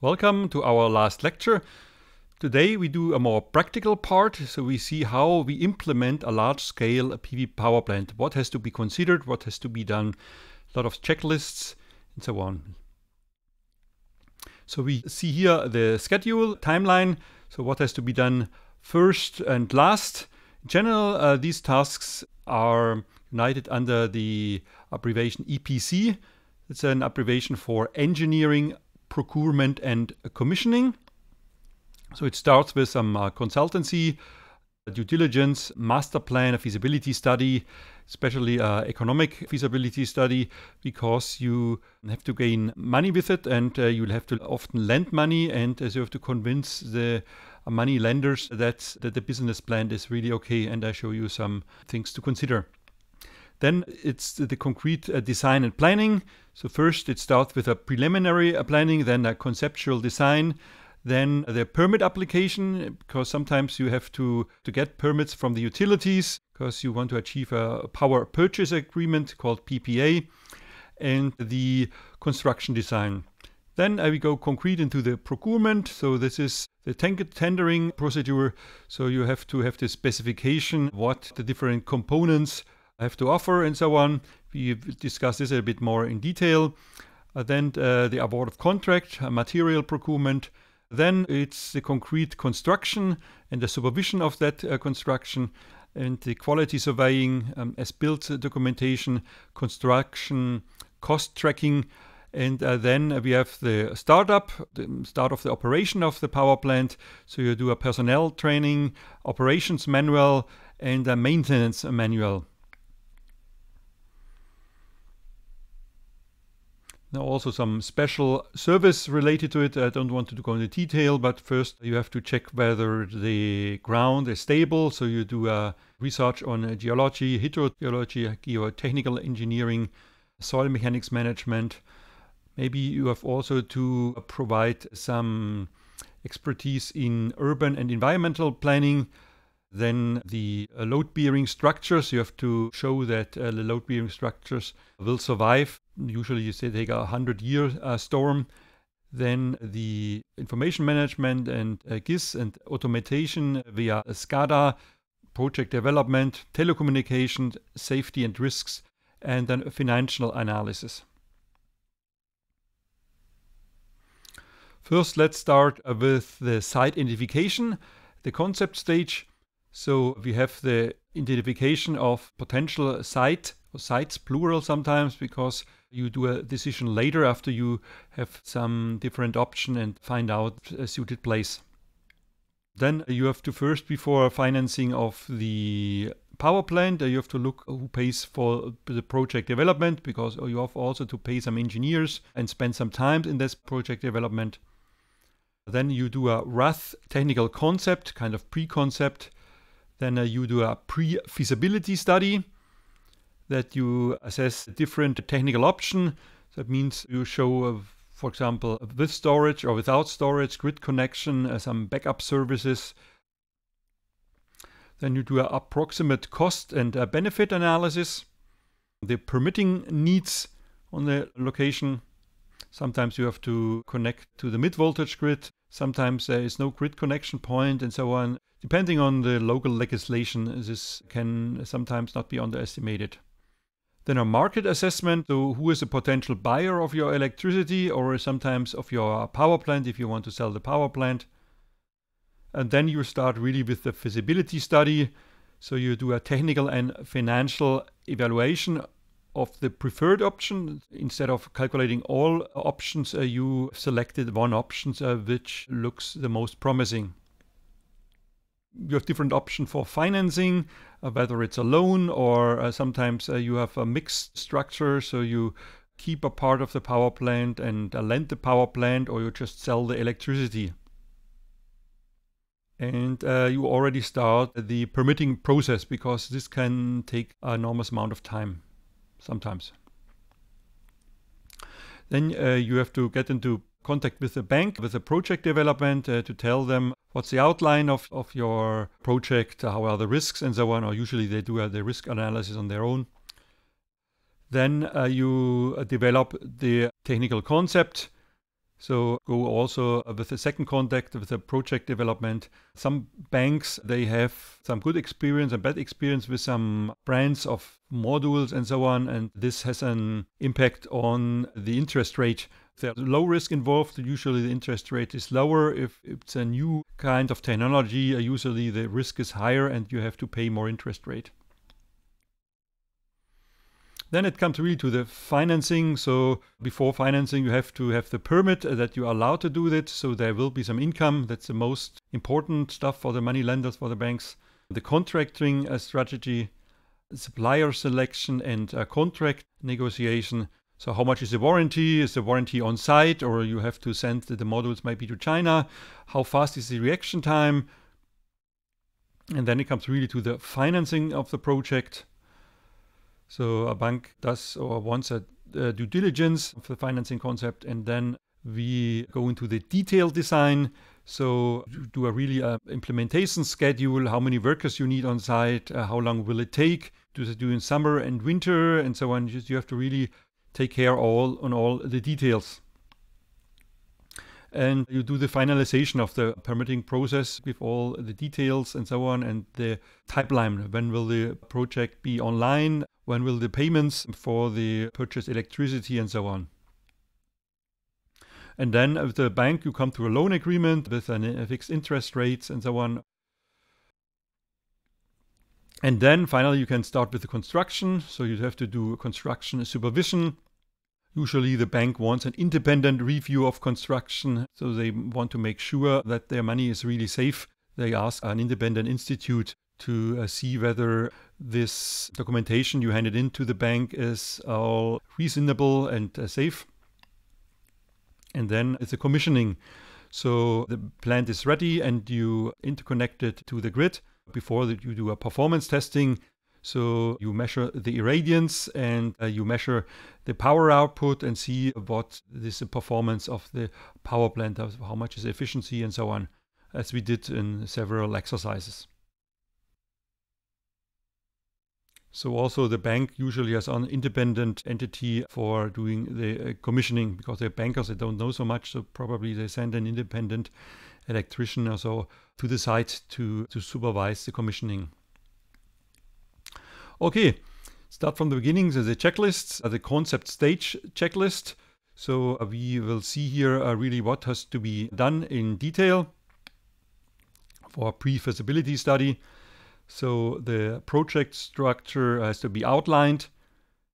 Welcome to our last lecture. Today we do a more practical part, so we see how we implement a large-scale PV power plant, what has to be considered, what has to be done, a lot of checklists and so on. So we see here the schedule timeline, so what has to be done first and last. In general, uh, these tasks are united under the abbreviation EPC. It's an abbreviation for Engineering procurement and commissioning. So it starts with some uh, consultancy, uh, due diligence, master plan, a feasibility study, especially uh, economic feasibility study, because you have to gain money with it and uh, you'll have to often lend money and uh, you have to convince the money lenders that, that the business plan is really okay. And I show you some things to consider. Then it's the concrete uh, design and planning. So first it starts with a preliminary uh, planning, then a conceptual design, then the permit application, because sometimes you have to, to get permits from the utilities because you want to achieve a power purchase agreement called PPA, and the construction design. Then I uh, we go concrete into the procurement. So this is the tendering procedure. So you have to have the specification, what the different components I have to offer and so on. We discuss this a bit more in detail. Uh, then uh, the award of contract, uh, material procurement. Then it's the concrete construction and the supervision of that uh, construction and the quality surveying um, as built documentation, construction, cost tracking. And uh, then we have the startup, the start of the operation of the power plant. So you do a personnel training, operations manual, and a maintenance manual. Now also some special service related to it. I don't want to go into detail, but first you have to check whether the ground is stable. So you do a research on geology, hydrogeology, geotechnical engineering, soil mechanics management. Maybe you have also to provide some expertise in urban and environmental planning. Then the uh, load bearing structures, you have to show that uh, the load bearing structures will survive usually you say take a 100 year uh, storm, then the information management and uh, GIS and automation via SCADA, project development, telecommunication, safety and risks, and then financial analysis. First, let's start uh, with the site identification, the concept stage. So we have the identification of potential site or sites plural sometimes because you do a decision later after you have some different option and find out a suited place. Then you have to first, before financing of the power plant, you have to look who pays for the project development because you have also to pay some engineers and spend some time in this project development. Then you do a rough technical concept, kind of pre-concept. Then uh, you do a pre-feasibility study that you assess a different technical option. that means you show a uh, for example, with storage or without storage, grid connection, uh, some backup services. Then you do an approximate cost and benefit analysis, the permitting needs on the location. Sometimes you have to connect to the mid-voltage grid. Sometimes there is no grid connection point and so on. Depending on the local legislation, this can sometimes not be underestimated then a market assessment, so who is a potential buyer of your electricity or sometimes of your power plant if you want to sell the power plant. And then you start really with the feasibility study. So you do a technical and financial evaluation of the preferred option. Instead of calculating all options, uh, you selected one option uh, which looks the most promising you have different option for financing, uh, whether it's a loan or uh, sometimes uh, you have a mixed structure. So you keep a part of the power plant and uh, lend the power plant, or you just sell the electricity. And uh, you already start the permitting process because this can take an enormous amount of time sometimes. Then uh, you have to get into contact with the bank, with the project development to tell them what's the outline of, of your project, how are the risks and so on, or usually they do uh, the risk analysis on their own. Then uh, you uh, develop the technical concept. So go also uh, with the second contact with the project development. Some banks, they have some good experience and bad experience with some brands of modules and so on. And this has an impact on the interest rate there's low risk involved, usually the interest rate is lower. If it's a new kind of technology, uh, usually the risk is higher and you have to pay more interest rate. Then it comes really to the financing. So before financing, you have to have the permit uh, that you are allowed to do that. So there will be some income. That's the most important stuff for the money lenders, for the banks. The contracting uh, strategy, supplier selection and contract negotiation. So how much is the warranty? Is the warranty on site or you have to send the, modules maybe to China? How fast is the reaction time? And then it comes really to the financing of the project. So a bank does or wants a, a due diligence of the financing concept and then we go into the detailed design so do a really uh, implementation schedule, how many workers you need on site, uh, how long will it take, do they do in summer and winter and so on. You, you have to really take care all on all the details. And you do the finalization of the permitting process with all the details and so on and the timeline. When will the project be online? When will the payments for the purchase electricity and so on? And then with the bank, you come to a loan agreement with a uh, fixed interest rates and so on. And then finally, you can start with the construction. So you have to do construction supervision. Usually the bank wants an independent review of construction. So they want to make sure that their money is really safe. They ask an independent institute to uh, see whether this documentation you handed in to the bank is all reasonable and uh, safe. And then it's a commissioning. So the plant is ready and you interconnect it to the grid before that you do a performance testing. So you measure the irradiance and uh, you measure the power output and see what is the performance of the power plant, how much is efficiency and so on, as we did in several exercises. So also the bank usually has an independent entity for doing the uh, commissioning because they're bankers, they don't know so much, so probably they send an independent electrician or uh, so to the site to, to supervise the commissioning. Okay, start from the beginning. So the checklists, the concept stage checklist. So uh, we will see here uh, really what has to be done in detail for pre-feasibility study. So the project structure has to be outlined.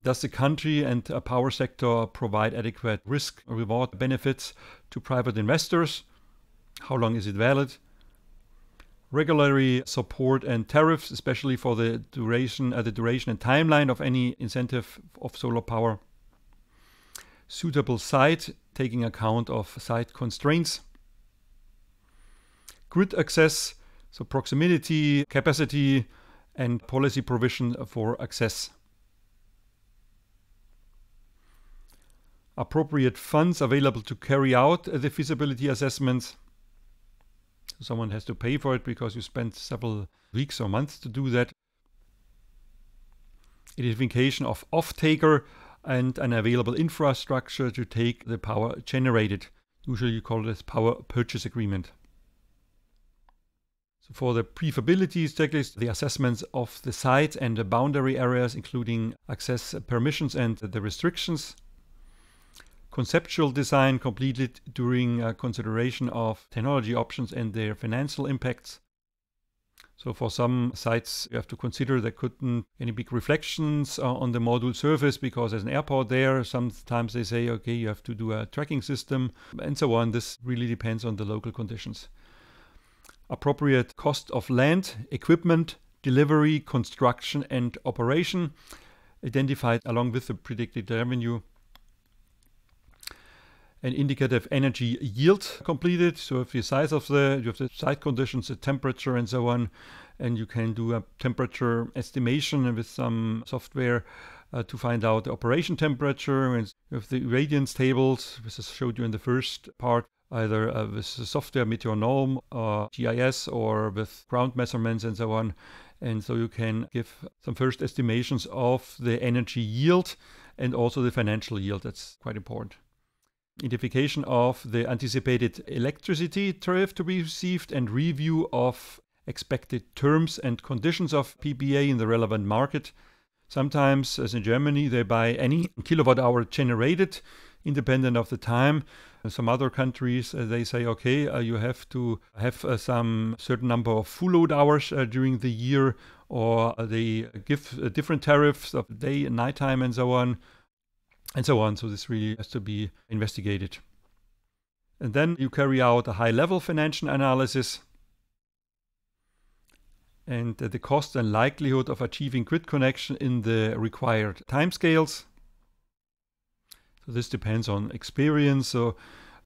Does the country and power sector provide adequate risk reward benefits to private investors? How long is it valid? Regulatory support and tariffs, especially for the duration, uh, the duration and timeline of any incentive of solar power. Suitable site, taking account of site constraints. Grid access, so proximity, capacity, and policy provision for access. Appropriate funds available to carry out the feasibility assessments someone has to pay for it because you spent several weeks or months to do that. Identification of off-taker and an available infrastructure to take the power generated. Usually you call this power purchase agreement. So for the prefability checklist, the assessments of the site and the boundary areas, including access permissions and the restrictions conceptual design completed during uh, consideration of technology options and their financial impacts. So for some sites, you have to consider there couldn't any big reflections uh, on the module surface because there's an airport there. Sometimes they say, okay, you have to do a tracking system and so on. This really depends on the local conditions. Appropriate cost of land, equipment, delivery, construction and operation identified along with the predicted revenue an indicative energy yield completed. So if the size of the, you have the site conditions, the temperature and so on, and you can do a temperature estimation with some software uh, to find out the operation temperature and with the radiance tables, which I showed you in the first part, either uh, with software Meteornorm or GIS or with ground measurements and so on. And so you can give some first estimations of the energy yield and also the financial yield. That's quite important identification of the anticipated electricity tariff to be received and review of expected terms and conditions of PPA in the relevant market. Sometimes, as in Germany, they buy any kilowatt hour generated independent of the time. In some other countries, uh, they say, okay, uh, you have to have uh, some certain number of full load hours uh, during the year, or they give uh, different tariffs of day and nighttime and so on and so on. So this really has to be investigated. And then you carry out a high level financial analysis and the cost and likelihood of achieving grid connection in the required timescales. So this depends on experience. So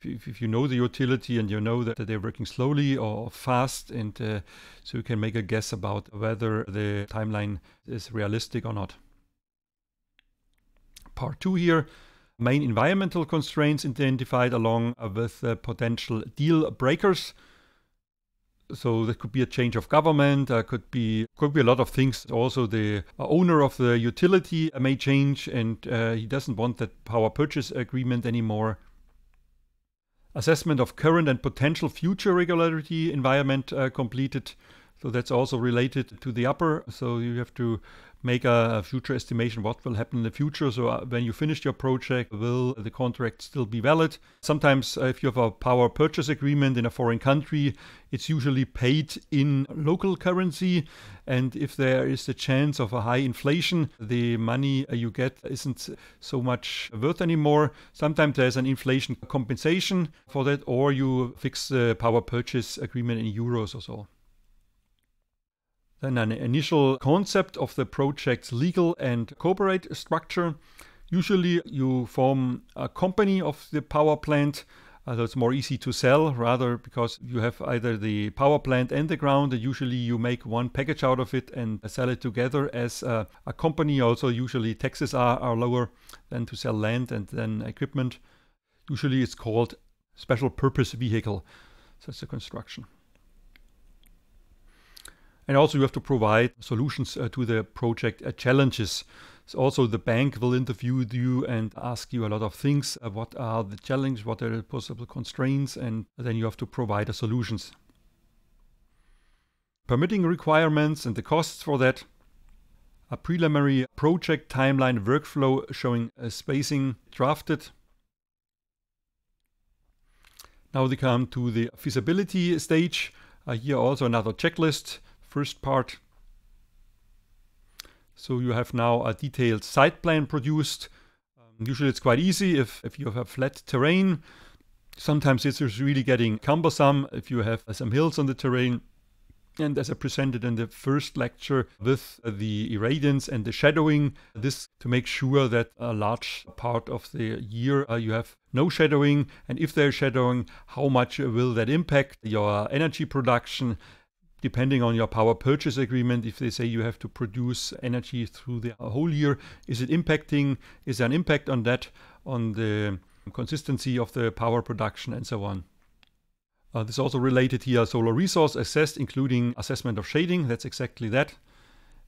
if, if, you know the utility and you know that, that they're working slowly or fast, and uh, so you can make a guess about whether the timeline is realistic or not part two here. Main environmental constraints identified along with uh, potential deal breakers. So there could be a change of government, uh, could be could be a lot of things. Also, the owner of the utility may change, and uh, he doesn't want that power purchase agreement anymore. Assessment of current and potential future regulatory environment uh, completed. So that's also related to the upper. So you have to make a future estimation what will happen in the future. So uh, when you finish your project, will the contract still be valid? Sometimes uh, if you have a power purchase agreement in a foreign country, it's usually paid in local currency. And if there is the chance of a high inflation, the money uh, you get isn't so much worth anymore. Sometimes there's an inflation compensation for that, or you fix the power purchase agreement in euros or so. Then an initial concept of the project's legal and corporate structure. Usually you form a company of the power plant so uh, it's more easy to sell rather because you have either the power plant and the ground and usually you make one package out of it and sell it together as a, uh, a company also usually taxes are, are lower than to sell land and then equipment usually it's called special purpose vehicle so it's a construction and also you have to provide solutions uh, to the project uh, challenges. So also the bank will interview you and ask you a lot of things. Uh, what are the challenges? What are the possible constraints? And then you have to provide the solutions. Permitting requirements and the costs for that. A preliminary project timeline workflow showing uh, spacing drafted. Now we come to the feasibility stage. Uh, here also another checklist first part. So you have now a detailed site plan produced. Um, usually it's quite easy if, if you have flat terrain. Sometimes it's really getting cumbersome if you have uh, some hills on the terrain. And as I presented in the first lecture with the irradiance and the shadowing, this to make sure that a large part of the year uh, you have no shadowing. And if there's shadowing, how much will that impact your energy production? depending on your power purchase agreement, if they say you have to produce energy through the whole year, is it impacting, is there an impact on that, on the consistency of the power production and so on. Uh, this also related here solar resource assessed, including assessment of shading, that's exactly that.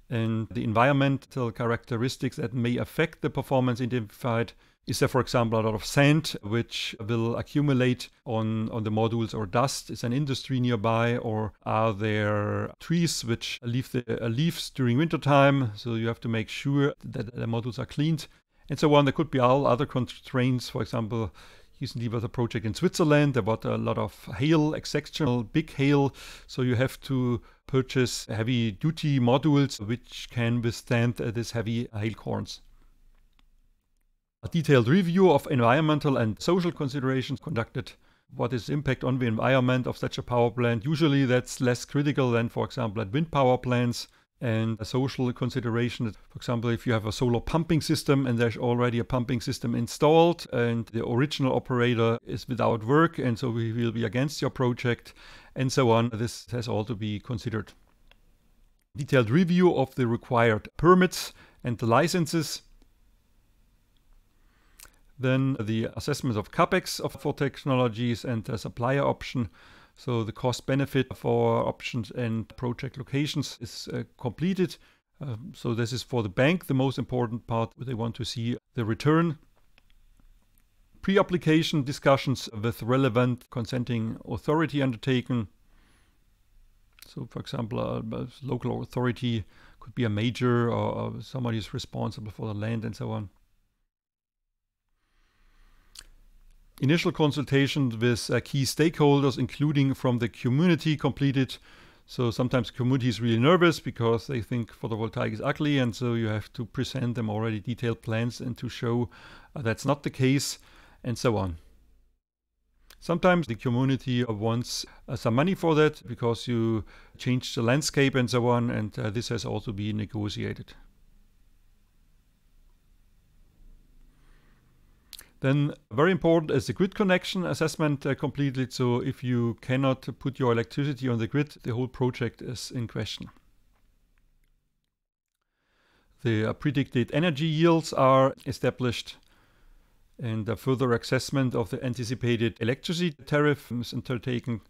And the environmental characteristics that may affect the performance identified is there, for example, a lot of sand which will accumulate on, on the modules or dust? Is an industry nearby? Or are there trees which leave the uh, leaves during winter time? So you have to make sure that the modules are cleaned and so on. There could be all other constraints. For example, recently was a project in Switzerland about a lot of hail, exceptional big hail. So you have to purchase heavy duty modules which can withstand uh, these heavy corns. A detailed review of environmental and social considerations conducted. What is impact on the environment of such a power plant? Usually that's less critical than, for example, at wind power plants and a social consideration. For example, if you have a solar pumping system and there's already a pumping system installed and the original operator is without work and so we will be against your project and so on. This has all to be considered. Detailed review of the required permits and the licenses then the assessment of capex for technologies and the supplier option. So the cost benefit for options and project locations is uh, completed. Um, so this is for the bank, the most important part. They want to see the return. Pre-application discussions with relevant consenting authority undertaken. So for example, a, a local authority could be a major or, or somebody is responsible for the land and so on. Initial consultation with uh, key stakeholders, including from the community completed. So sometimes community is really nervous because they think photovoltaic is ugly. And so you have to present them already detailed plans and to show uh, that's not the case and so on. Sometimes the community wants uh, some money for that because you change the landscape and so on. And uh, this has also been negotiated. Then very important is the grid connection assessment uh, completed. So if you cannot put your electricity on the grid, the whole project is in question. The uh, predicted energy yields are established and a further assessment of the anticipated electricity tariff is undertaken.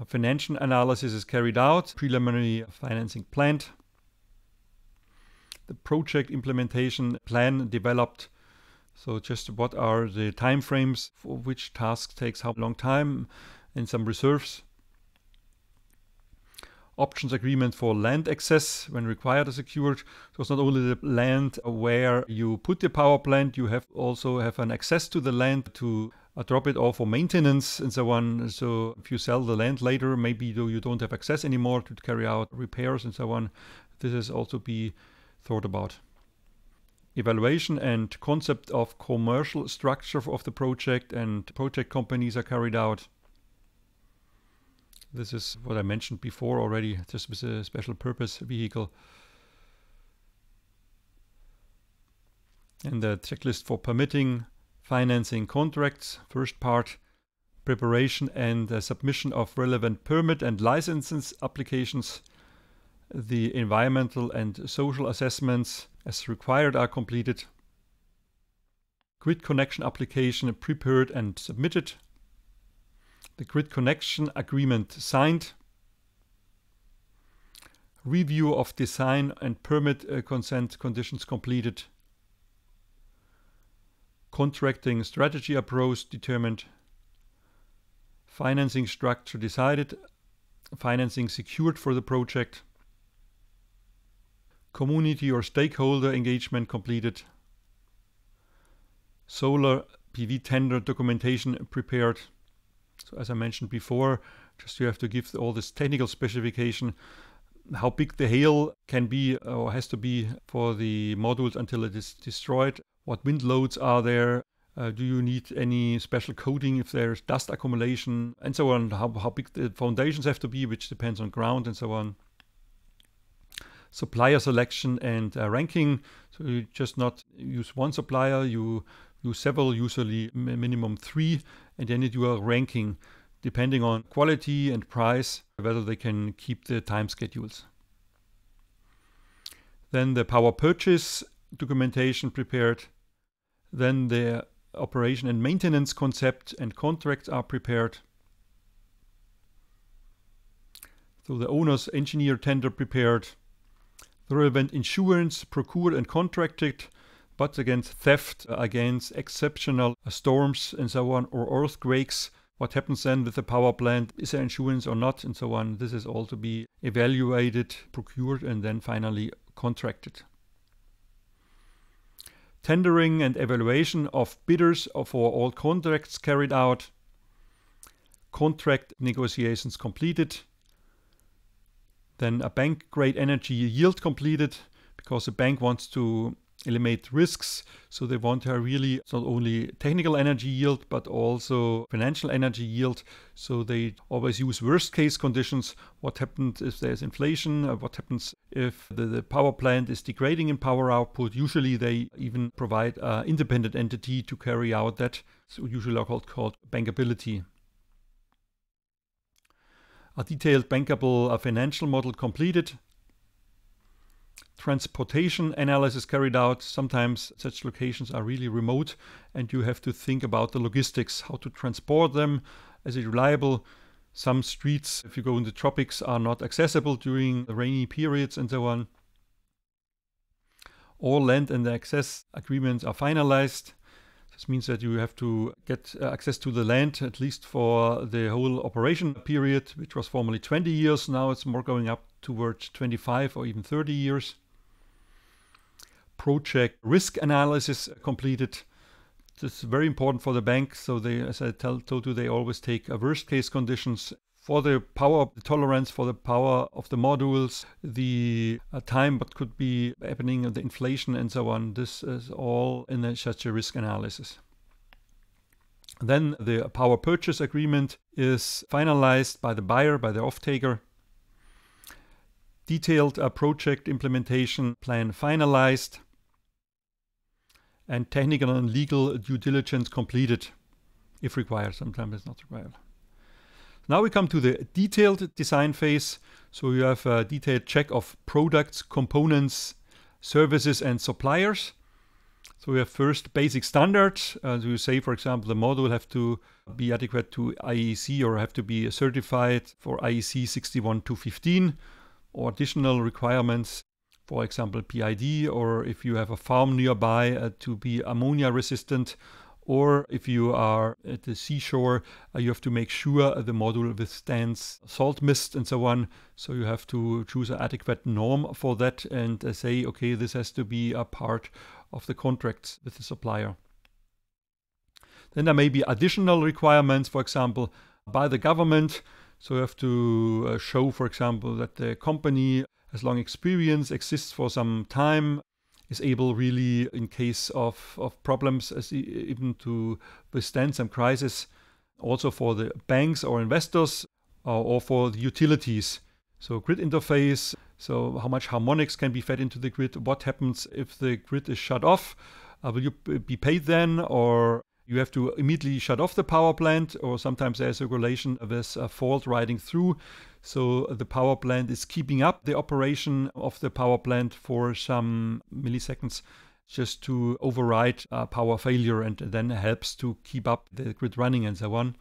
A financial analysis is carried out, preliminary financing planned. The project implementation plan developed so just what are the time frames for which task takes how long time and some reserves. Options agreement for land access when required is secured. So it's not only the land where you put the power plant, you have also have an access to the land to uh, drop it off for maintenance and so on. So if you sell the land later, maybe you don't have access anymore to carry out repairs and so on. This is also be thought about evaluation and concept of commercial structure of the project and project companies are carried out. This is what I mentioned before already. This was a special purpose vehicle. And the checklist for permitting, financing contracts, first part, preparation and submission of relevant permit and licenses applications, the environmental and social assessments as required are completed, grid connection application prepared and submitted, the grid connection agreement signed, review of design and permit uh, consent conditions completed, contracting strategy approach determined, financing structure decided, financing secured for the project, community or stakeholder engagement completed, solar PV tender documentation prepared. So as I mentioned before, just you have to give all this technical specification, how big the hail can be uh, or has to be for the modules until it is destroyed, what wind loads are there, uh, do you need any special coating if there's dust accumulation and so on, how, how big the foundations have to be, which depends on ground and so on supplier selection and uh, ranking. So you just not use one supplier, you use several, usually minimum three, and then you are ranking depending on quality and price, whether they can keep the time schedules. Then the power purchase documentation prepared. Then the operation and maintenance concept and contracts are prepared. So the owner's engineer tender prepared the relevant insurance, procured and contracted, but against theft, against exceptional storms and so on, or earthquakes. What happens then with the power plant? Is there insurance or not? And so on. This is all to be evaluated, procured, and then finally contracted. Tendering and evaluation of bidders for all contracts carried out. Contract negotiations completed. Then a bank grade energy yield completed because a bank wants to eliminate risks. So they want a really not only technical energy yield, but also financial energy yield. So they always use worst case conditions. What happens if there's inflation? Uh, what happens if the, the power plant is degrading in power output? Usually they even provide an independent entity to carry out that. So usually are called, called bankability. A detailed bankable financial model completed. Transportation analysis carried out. Sometimes such locations are really remote and you have to think about the logistics, how to transport them. Is it reliable? Some streets, if you go in the tropics, are not accessible during the rainy periods and so on. All land and access agreements are finalized. This means that you have to get uh, access to the land at least for the whole operation period, which was formerly 20 years. Now it's more going up towards 25 or even 30 years. Project risk analysis completed. This is very important for the bank. So they, as I tell, told you, they always take worst case conditions for the power, the tolerance for the power of the modules, the uh, time what could be happening, the inflation and so on. This is all in a, such a risk analysis. Then the power purchase agreement is finalized by the buyer, by the off-taker. Detailed uh, project implementation plan finalized and technical and legal due diligence completed if required. Sometimes it's not required. Now we come to the detailed design phase. So you have a detailed check of products, components, services and suppliers. So we have first basic standards. As you say, for example, the model have to be adequate to IEC or have to be certified for IEC 61215 or additional requirements, for example, PID, or if you have a farm nearby uh, to be ammonia resistant or if you are at the seashore, uh, you have to make sure uh, the module withstands salt mist and so on. So you have to choose an adequate norm for that and uh, say, okay, this has to be a part of the contracts with the supplier. Then there may be additional requirements, for example, by the government. So you have to show, for example, that the company has long experience, exists for some time, is able really in case of, of problems as even to withstand some crisis also for the banks or investors uh, or for the utilities so grid interface so how much harmonics can be fed into the grid what happens if the grid is shut off uh, will you be paid then or you have to immediately shut off the power plant or sometimes there's a regulation with a uh, fault riding through so the power plant is keeping up the operation of the power plant for some milliseconds just to override uh, power failure and then helps to keep up the grid running and so on.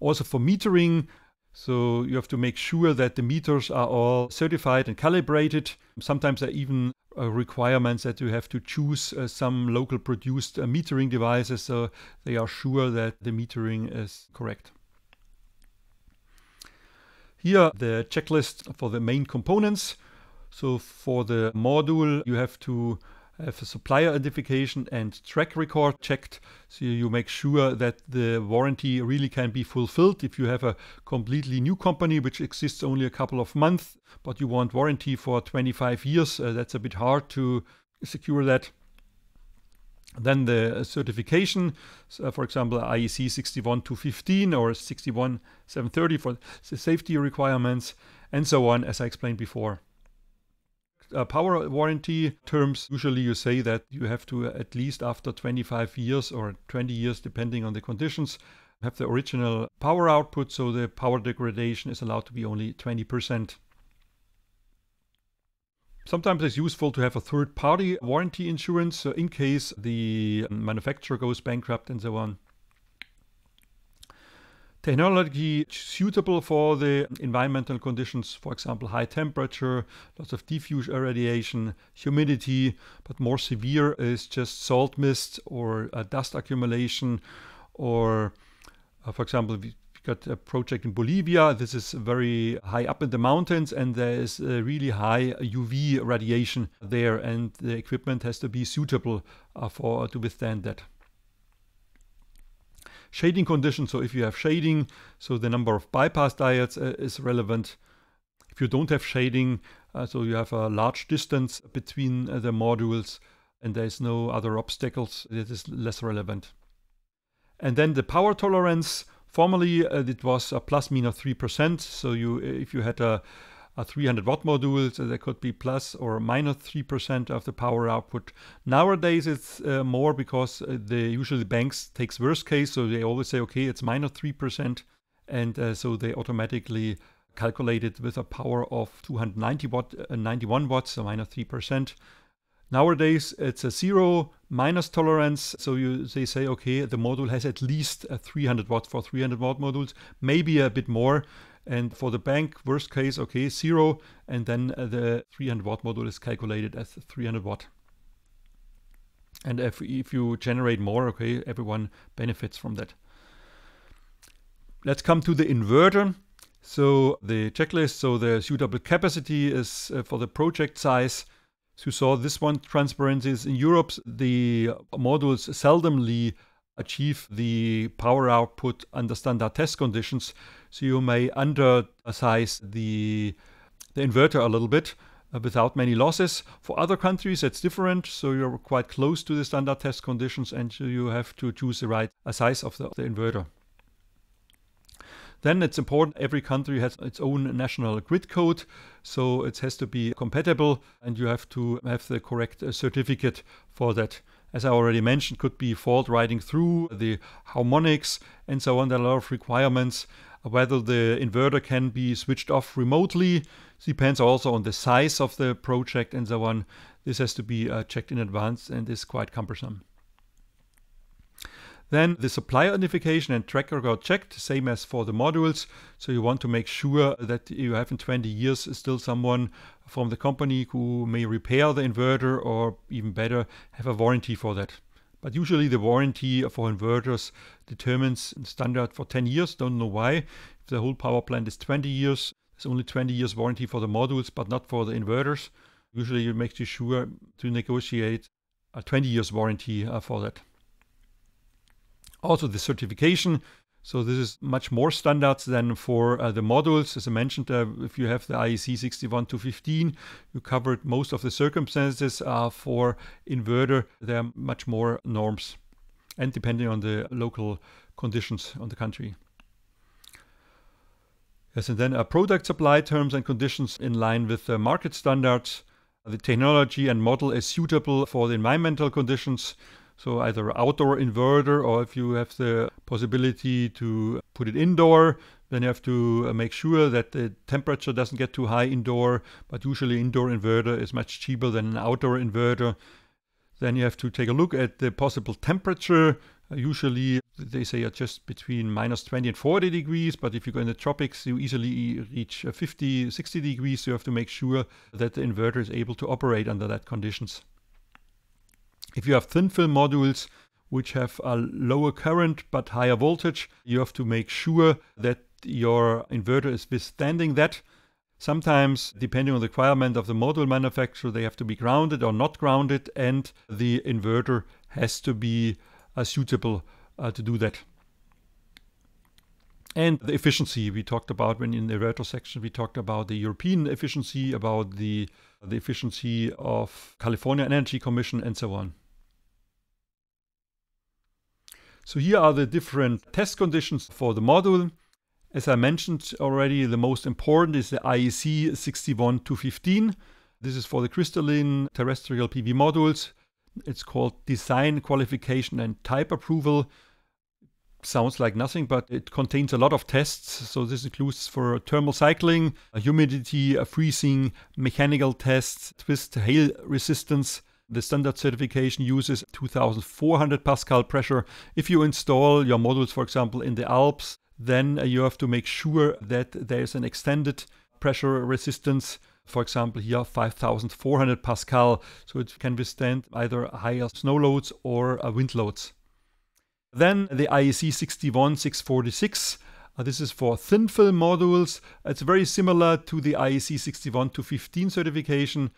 Also for metering, so you have to make sure that the meters are all certified and calibrated. Sometimes there are even uh, requirements that you have to choose uh, some local produced metering devices so they are sure that the metering is correct. Here the checklist for the main components. So for the module you have to have a supplier identification and track record checked so you make sure that the warranty really can be fulfilled if you have a completely new company which exists only a couple of months but you want warranty for 25 years uh, that's a bit hard to secure that then the uh, certification, so uh, for example, IEC 61215 or 61730 for safety requirements and so on, as I explained before. Uh, power warranty terms, usually you say that you have to uh, at least after 25 years or 20 years, depending on the conditions, have the original power output, so the power degradation is allowed to be only 20%. Sometimes it's useful to have a third party warranty insurance uh, in case the manufacturer goes bankrupt and so on. Technology suitable for the environmental conditions, for example, high temperature, lots of diffuse irradiation, humidity, but more severe is just salt mist or uh, dust accumulation or, uh, for example, got a project in Bolivia. This is very high up in the mountains and there is really high UV radiation there and the equipment has to be suitable uh, for to withstand that. Shading conditions, so if you have shading, so the number of bypass diodes uh, is relevant. If you don't have shading, uh, so you have a large distance between uh, the modules and there's no other obstacles, it is less relevant. And then the power tolerance, Formerly, uh, it was a plus minus 3%. So you, uh, if you had a, a 300 watt module, so uh, there could be plus or minus 3% of the power output. Nowadays, it's uh, more because the usually banks takes worst case, so they always say, okay, it's minus 3%, and uh, so they automatically calculate it with a power of 290 watt, 91 watts, so minus 3%. Nowadays, it's a zero minus tolerance. So you they say, okay, the module has at least 300 watt for 300 watt modules, maybe a bit more. And for the bank, worst case, okay, zero. And then uh, the 300 watt module is calculated as 300 watt. And if, if you generate more, okay, everyone benefits from that. Let's come to the inverter. So the checklist, so the suitable capacity is uh, for the project size you saw this one, transparencies in Europe, the models seldomly achieve the power output under standard test conditions. So you may undersize the, the inverter a little bit uh, without many losses. For other countries, it's different. So you're quite close to the standard test conditions and you have to choose the right size of the, the inverter. Then it's important every country has its own national grid code, so it has to be compatible and you have to have the correct uh, certificate for that as I already mentioned, could be fault riding through the harmonics and so on. There are a lot of requirements. Whether the inverter can be switched off remotely depends also on the size of the project and so on. This has to be uh, checked in advance and is quite cumbersome. Then the supplier identification and track record checked, same as for the modules. So you want to make sure that you have in 20 years still someone from the company who may repair the inverter or even better, have a warranty for that. But usually the warranty for inverters determines standard for 10 years, don't know why. If the whole power plant is 20 years, It's only 20 years warranty for the modules, but not for the inverters. Usually you make sure to negotiate a 20 years warranty uh, for that. Also the certification. So this is much more standards than for uh, the modules. As I mentioned, uh, if you have the IEC 61215, you covered most of the circumstances uh, for inverter. There are much more norms and depending on the local conditions on the country. Yes, and then uh, product supply terms and conditions in line with the market standards. The technology and model is suitable for the environmental conditions. So either outdoor inverter or if you have the possibility to put it indoor, then you have to uh, make sure that the temperature doesn't get too high indoor, but usually indoor inverter is much cheaper than an outdoor inverter. Then you have to take a look at the possible temperature. Uh, usually they say are just between minus 20 and 40 degrees, but if you go in the tropics, you easily reach uh, 50, 60 degrees. So you have to make sure that the inverter is able to operate under that conditions. If you have thin film modules which have a lower current but higher voltage, you have to make sure that your inverter is withstanding that. Sometimes, depending on the requirement of the module manufacturer, they have to be grounded or not grounded, and the inverter has to be uh, suitable uh, to do that. And the efficiency we talked about when in the retro section, we talked about the European efficiency, about the, the efficiency of California Energy Commission, and so on. So here are the different test conditions for the module. As I mentioned already, the most important is the IEC 61215. This is for the crystalline terrestrial PV modules. It's called Design Qualification and Type Approval. Sounds like nothing, but it contains a lot of tests. So this includes for thermal cycling, humidity, freezing, mechanical tests, twist hail resistance, the standard certification uses 2400 Pascal pressure. If you install your modules, for example, in the Alps, then uh, you have to make sure that there is an extended pressure resistance. For example, here 5400 Pascal, so it can withstand either higher snow loads or uh, wind loads. Then the IEC 61646. Uh, this is for thin film modules. It's very similar to the IEC 61215 certification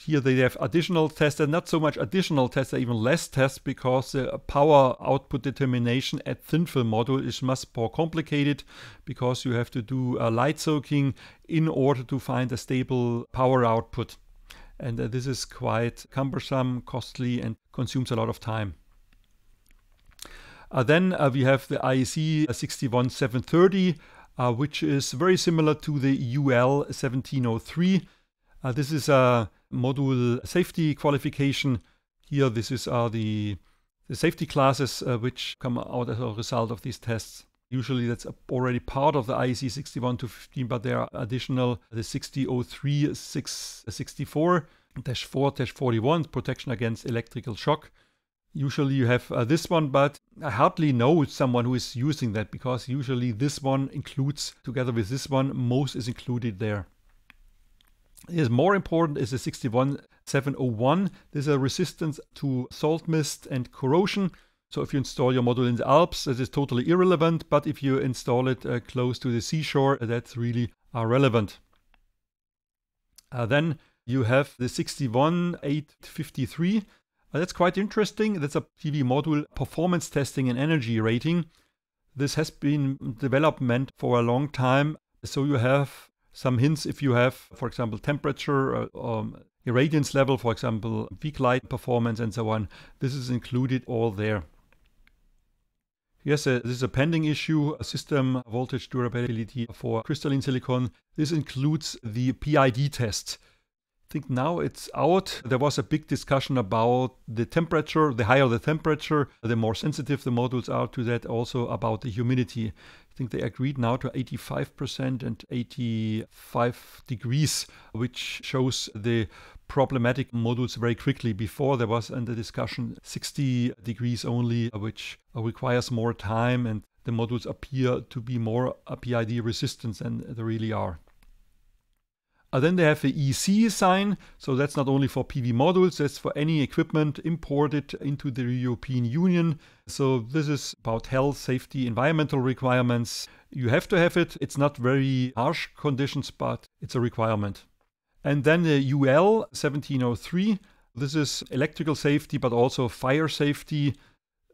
here they have additional tests and not so much additional tests, even less tests because the power output determination at thin film module is much more complicated because you have to do a light soaking in order to find a stable power output. And uh, this is quite cumbersome, costly and consumes a lot of time. Uh, then uh, we have the IEC 61730 uh, which is very similar to the UL 1703. Uh, this is a module safety qualification. Here, this is are uh, the, the safety classes uh, which come out as a result of these tests. Usually that's already part of the IEC 61 to 15, but there are additional the 6003 664 4 41 protection against electrical shock. Usually you have uh, this one, but I hardly know someone who is using that because usually this one includes, together with this one, most is included there is more important is the 61701. is a resistance to salt mist and corrosion. So if you install your module in the Alps, that is totally irrelevant. But if you install it uh, close to the seashore, that's really relevant. Uh, then you have the 61853. Uh, that's quite interesting. That's a PV module performance testing and energy rating. This has been development for a long time. So you have some hints if you have, for example, temperature, uh, um, irradiance level, for example, weak light performance and so on. This is included all there. Yes, uh, this is a pending issue, a system voltage durability for crystalline silicon. This includes the PID test think now it's out. There was a big discussion about the temperature. The higher the temperature, the more sensitive the modules are to that. Also about the humidity. I think they agreed now to 85% and 85 degrees, which shows the problematic modules very quickly. Before there was in the discussion 60 degrees only, which requires more time and the modules appear to be more PID resistant than they really are. Uh, then they have the EC sign. So that's not only for PV modules, that's for any equipment imported into the European Union. So this is about health, safety, environmental requirements. You have to have it. It's not very harsh conditions, but it's a requirement. And then the UL 1703. This is electrical safety, but also fire safety.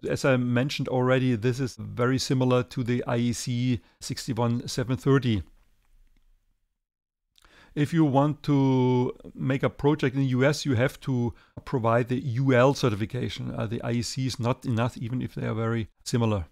As I mentioned already, this is very similar to the IEC 61730 if you want to make a project in the US, you have to provide the UL certification. Uh, the IEC is not enough, even if they are very similar.